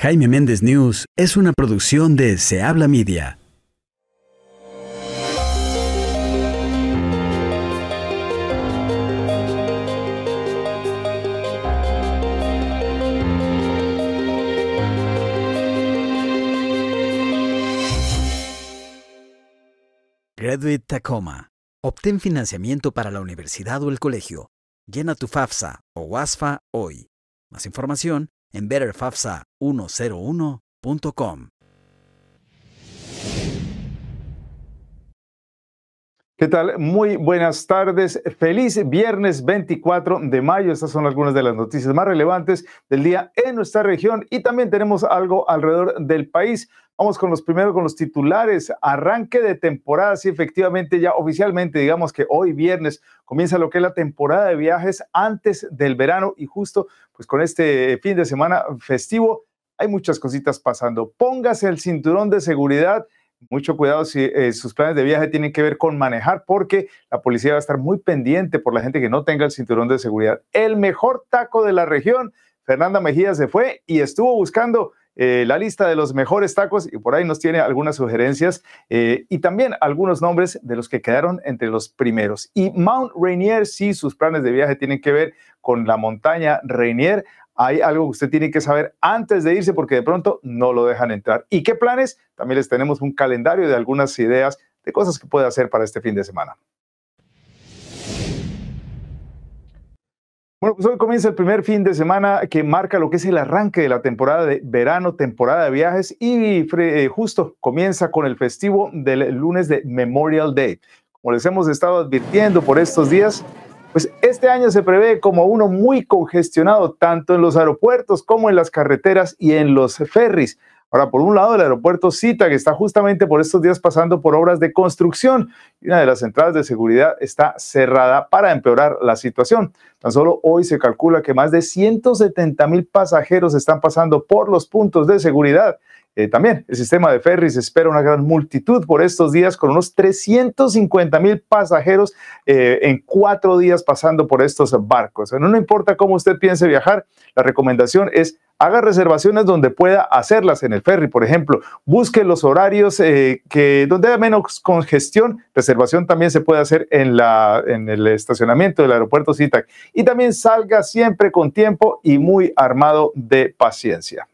Jaime Méndez News es una producción de Se Habla Media. Graduate Tacoma. Obtén financiamiento para la universidad o el colegio. Llena tu FAFSA o WASFA hoy. Más información en betterfafsa101.com. ¿Qué tal? Muy buenas tardes. Feliz viernes 24 de mayo. Estas son algunas de las noticias más relevantes del día en nuestra región y también tenemos algo alrededor del país. Vamos con los primeros, con los titulares. Arranque de temporada, sí, efectivamente, ya oficialmente, digamos que hoy viernes comienza lo que es la temporada de viajes antes del verano y justo pues con este fin de semana festivo hay muchas cositas pasando. Póngase el cinturón de seguridad. Mucho cuidado si eh, sus planes de viaje tienen que ver con manejar, porque la policía va a estar muy pendiente por la gente que no tenga el cinturón de seguridad. El mejor taco de la región, Fernanda Mejía se fue y estuvo buscando eh, la lista de los mejores tacos y por ahí nos tiene algunas sugerencias eh, y también algunos nombres de los que quedaron entre los primeros. Y Mount Rainier, si sus planes de viaje tienen que ver con la montaña Rainier. Hay algo que usted tiene que saber antes de irse porque de pronto no lo dejan entrar. ¿Y qué planes? También les tenemos un calendario de algunas ideas de cosas que puede hacer para este fin de semana. Bueno, pues hoy comienza el primer fin de semana que marca lo que es el arranque de la temporada de verano, temporada de viajes y eh, justo comienza con el festivo del lunes de Memorial Day. Como les hemos estado advirtiendo por estos días, pues este año se prevé como uno muy congestionado tanto en los aeropuertos como en las carreteras y en los ferries. Ahora, por un lado, el aeropuerto Cita, que está justamente por estos días pasando por obras de construcción, y una de las entradas de seguridad está cerrada para empeorar la situación. Tan solo hoy se calcula que más de 170 mil pasajeros están pasando por los puntos de seguridad. Eh, también el sistema de ferries espera una gran multitud por estos días, con unos 350 mil pasajeros eh, en cuatro días pasando por estos barcos. No, no importa cómo usted piense viajar, la recomendación es haga reservaciones donde pueda hacerlas en el ferry, por ejemplo, busque los horarios eh, que donde haya menos congestión, reservación también se puede hacer en, la, en el estacionamiento del aeropuerto CITAC. y también salga siempre con tiempo y muy armado de paciencia.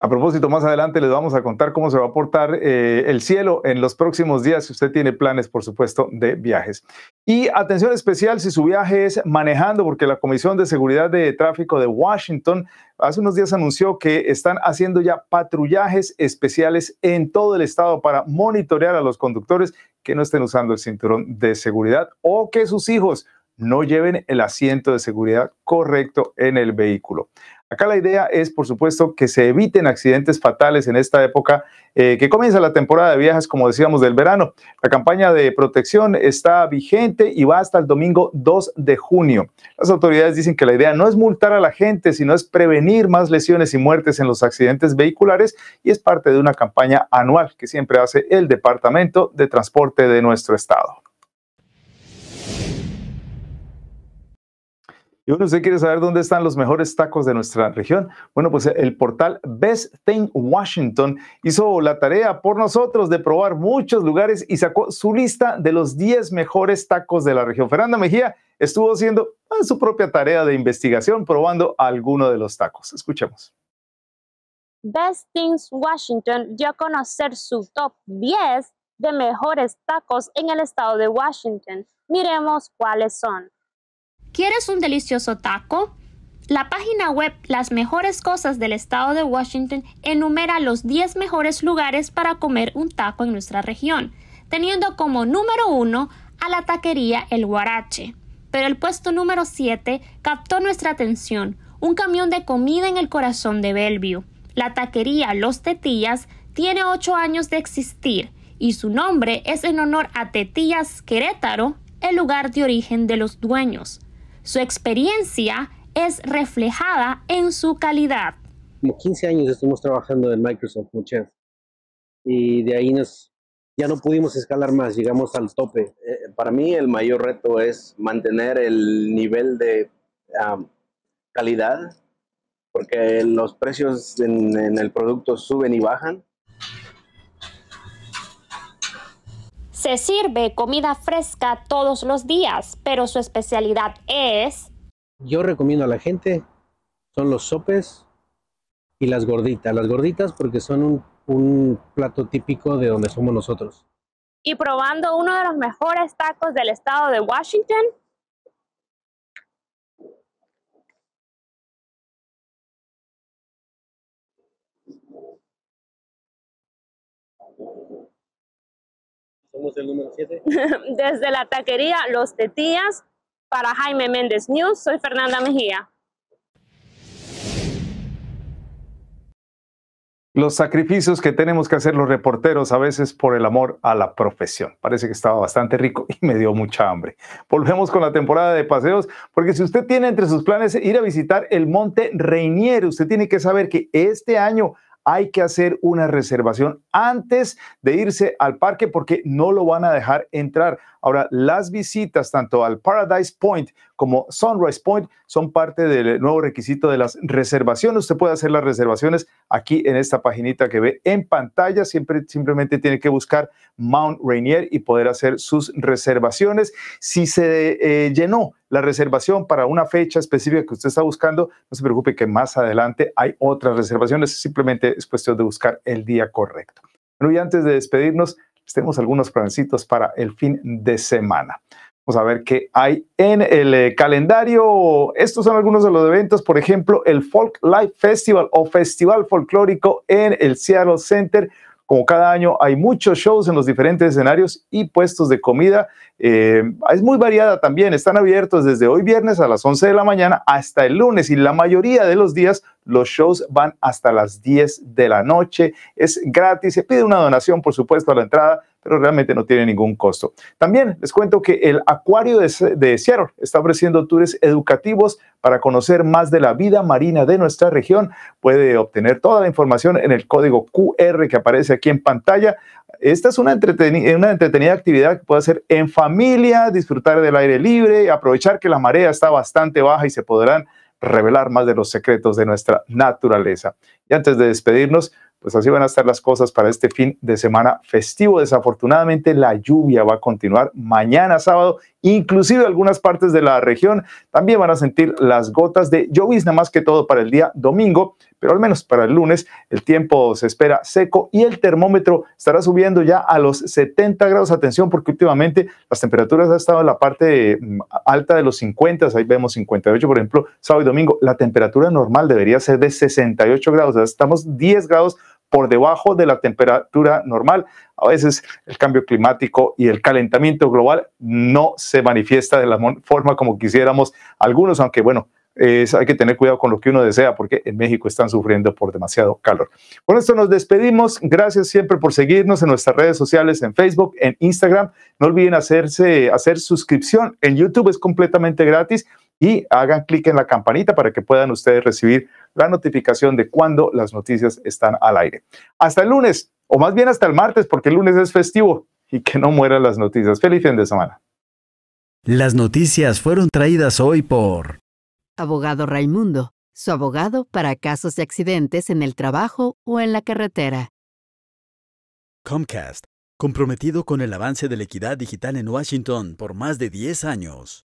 A propósito, más adelante les vamos a contar cómo se va a portar eh, el cielo en los próximos días, si usted tiene planes, por supuesto, de viajes. Y atención especial si su viaje es manejando, porque la Comisión de Seguridad de Tráfico de Washington hace unos días anunció que están haciendo ya patrullajes especiales en todo el estado para monitorear a los conductores que no estén usando el cinturón de seguridad o que sus hijos no lleven el asiento de seguridad correcto en el vehículo. Acá la idea es, por supuesto, que se eviten accidentes fatales en esta época eh, que comienza la temporada de viajes, como decíamos, del verano. La campaña de protección está vigente y va hasta el domingo 2 de junio. Las autoridades dicen que la idea no es multar a la gente, sino es prevenir más lesiones y muertes en los accidentes vehiculares y es parte de una campaña anual que siempre hace el Departamento de Transporte de nuestro estado. Y bueno, usted quiere saber dónde están los mejores tacos de nuestra región. Bueno, pues el portal Best Things Washington hizo la tarea por nosotros de probar muchos lugares y sacó su lista de los 10 mejores tacos de la región. Fernanda Mejía estuvo haciendo pues, su propia tarea de investigación probando alguno de los tacos. Escuchemos. Best Things Washington dio a conocer su top 10 de mejores tacos en el estado de Washington. Miremos cuáles son. ¿Quieres un delicioso taco? La página web Las mejores cosas del estado de Washington enumera los 10 mejores lugares para comer un taco en nuestra región, teniendo como número uno a la taquería El Guarache. Pero el puesto número 7 captó nuestra atención, un camión de comida en el corazón de Bellevue. La taquería Los Tetillas tiene 8 años de existir y su nombre es en honor a Tetillas Querétaro, el lugar de origen de los dueños. Su experiencia es reflejada en su calidad. de 15 años estuvimos trabajando en Microsoft Muchas y de ahí nos ya no pudimos escalar más, llegamos al tope. Eh, para mí el mayor reto es mantener el nivel de calidad, porque los precios en, el producto suben y bajan Se sirve comida fresca todos los días, pero su especialidad es... Yo recomiendo a la gente, son los sopes y las gorditas. Las gorditas porque son un, plato típico de donde somos nosotros. Y probando uno de los mejores tacos del estado de Washington, Somos el número 7. Desde la taquería Los Tetías, para Jaime Méndez News, soy Fernanda Mejía. Los sacrificios que tenemos que hacer los reporteros a veces por el amor a la profesión. Parece que estaba bastante rico y me dio mucha hambre. Volvemos con la temporada de paseos, porque si usted tiene entre sus planes ir a visitar el Monte Reinier, usted tiene que saber que este año hay que hacer una reservación antes de irse al parque porque no lo van a dejar entrar. Ahora, las visitas tanto al Paradise Point como Sunrise Point son parte del nuevo requisito de las reservaciones. Usted puede hacer las reservaciones aquí en esta paginita que ve en pantalla. Siempre, simplemente tiene que buscar Mount Rainier y poder hacer sus reservaciones. Si se eh, llenó la reservación para una fecha específica que usted está buscando, no se preocupe que más adelante hay otras reservaciones. Simplemente es cuestión de buscar el día correcto. Bueno, y antes de despedirnos, tenemos algunos plancitos para el fin de semana. Vamos a ver qué hay en el eh, calendario. Estos son algunos de los eventos, por ejemplo, el Folk Life Festival o Festival Folclórico en el Seattle Center. Como cada año hay muchos shows en los diferentes escenarios y puestos de comida. Eh, es muy variada también. Están abiertos desde hoy viernes a las 11 de la mañana hasta el lunes y la mayoría de los días los shows van hasta las 10 de la noche. Es gratis. Se pide una donación, por supuesto, a la entrada pero realmente no tiene ningún costo. También les cuento que el Acuario de, Seattle está ofreciendo tours educativos para conocer más de la vida marina de nuestra región. Puede obtener toda la información en el código QR que aparece aquí en pantalla. Esta es una, una entretenida actividad que puede hacer en familia, disfrutar del aire libre, aprovechar que la marea está bastante baja y se podrán revelar más de los secretos de nuestra naturaleza. Y antes de despedirnos, pues así van a estar las cosas para este fin de semana festivo. Desafortunadamente la lluvia va a continuar mañana sábado inclusive algunas partes de la región también van a sentir las gotas de llovizna más que todo para el día domingo, pero al menos para el lunes el tiempo se espera seco y el termómetro estará subiendo ya a los 70 grados. Atención porque últimamente las temperaturas han estado en la parte mm, alta de los 50, ahí vemos 58 por ejemplo, sábado y domingo. La temperatura normal debería ser de 68 grados, estamos 10 grados por debajo de la temperatura normal. A veces el cambio climático y el calentamiento global no se manifiesta de la forma como quisiéramos algunos, aunque bueno, hay que tener cuidado con lo que uno desea porque en México están sufriendo por demasiado calor. Con esto nos despedimos. Gracias siempre por seguirnos en nuestras redes sociales, en Facebook, en Instagram. No olviden hacerse, hacer suscripción en YouTube, es completamente gratis. Y hagan clic en la campanita para que puedan ustedes recibir la notificación de cuándo las noticias están al aire. Hasta el lunes, o más bien hasta el martes, porque el lunes es festivo y que no mueran las noticias. Feliz fin de semana. Las noticias fueron traídas hoy por Abogado Raimundo, su abogado para casos de accidentes en el trabajo o en la carretera. Comcast, comprometido con el avance de la equidad digital en Washington por más de 10 años.